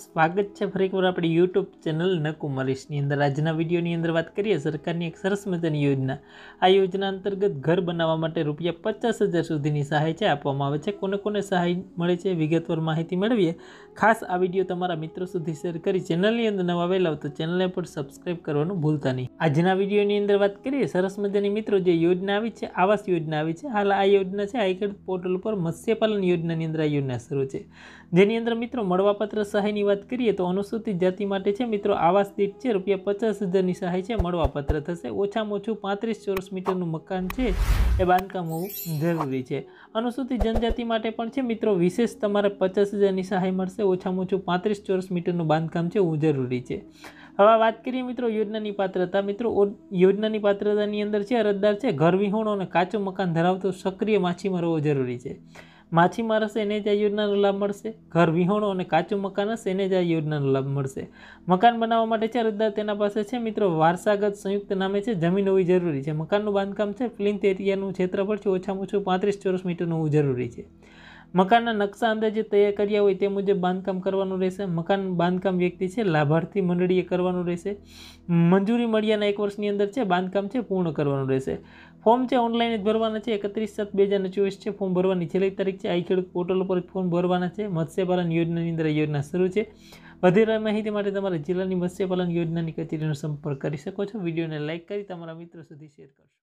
સ્વાગત છે ફરી એકવાર આપણી યુટ્યુબ ચેનલ નકુમરીશની અંદર આજના વિડીયોની અંદર વાત કરીએ સરકારની એક સરસ મજાની યોજના આ યોજના અંતર્ગત ઘર બનાવવા માટે રૂપિયા પચાસ હજાર સુધીની સહાય છે આપવામાં આવે છે કોને કોને સહાય મળે છે વિગતવાર માહિતી મેળવીએ ખાસ આ વિડીયો તમારા મિત્રો સુધી શેર કરી ચેનલની અંદર નવા વહેલા તો ચેનલને પણ સબસ્ક્રાઈબ કરવાનું ભૂલતા નહીં આજના વિડીયોની અંદર વાત કરીએ સરસ મજાની મિત્રો જે યોજના આવી છે આવાસ યોજના આવી છે હાલ આ યોજના છે આઈકડ પોર્ટલ ઉપર મત્સ્યપાલન યોજનાની અંદર આ યોજના શરૂ છે જેની અંદર મિત્રો મળવાપાત્ર સહાયની સહાયની વાત કરીએ તો અનુસૂચિત જાતિ માટે છે મિત્રો આવાસ દીઠ છે રૂપિયા પચાસ હજારની સહાય છે મળવાપત્ર થશે ઓછામાં ઓછું પાંત્રીસ ચોરસ મીટરનું મકાન છે એ બાંધકામ હોવું જરૂરી છે અનુસૂચિત જનજાતિ માટે પણ છે મિત્રો વિશેષ તમારે પચાસ હજારની સહાય મળશે ઓછામાં ઓછું પાંત્રીસ ચોરસ મીટરનું બાંધકામ છે એવું જરૂરી છે હવે વાત કરીએ મિત્રો યોજનાની પાત્રતા મિત્રો યોજનાની પાત્રતાની અંદર છે અરજદાર છે ઘર વિહોણો અને કાચું મકાન ધરાવતો સક્રિય માછીમાર હોવો જરૂરી છે માછીમાર હશે એને જ આ યોજનાનો લાભ મળશે ઘર વિહોણો અને કાચું મકાન હશે એને જ આ યોજનાનો લાભ મળશે મકાન બનાવવા માટે છે અરજદાર તેના પાસે છે મિત્રો વારસાગત સંયુક્ત નામે છે જમીન હોવી જરૂરી છે મકાનનું બાંધકામ છે પ્લિન્થ એરિયાનું ક્ષેત્રફળ છે ઓછામાં ઓછું પાંત્રીસ ચોરસ મીટરનું હોવું જરૂરી છે મકાનના નકશા અંદાજે તૈયાર કર્યા હોય તે મુજબ બાંધકામ કરવાનું રહેશે મકાન બાંધકામ વ્યક્તિ છે લાભાર્થી મંડળીએ કરવાનું રહેશે મંજૂરી મળ્યાના એક વર્ષની અંદર છે બાંધકામ છે પૂર્ણ કરવાનું રહેશે ફોર્મ છે ઓનલાઈન જ ભરવાના છે એકત્રીસ સાત બે હજાર ચોવીસ છે ફોર્મ ભરવાની છેલ્લી તારીખ છે આઈ ખેડૂત પોર્ટલ ઉપર ફોર્મ ભરવાના છે મત્સ્યપાલન યોજનાની અંદર યોજના શરૂ છે વધારે માહિતી માટે તમારા જિલ્લાની મત્સ્યપાલન યોજનાની કચેરીનો સંપર્ક કરી શકો છો વિડીયોને લાઇક કરી તમારા મિત્રો સુધી શેર કરશો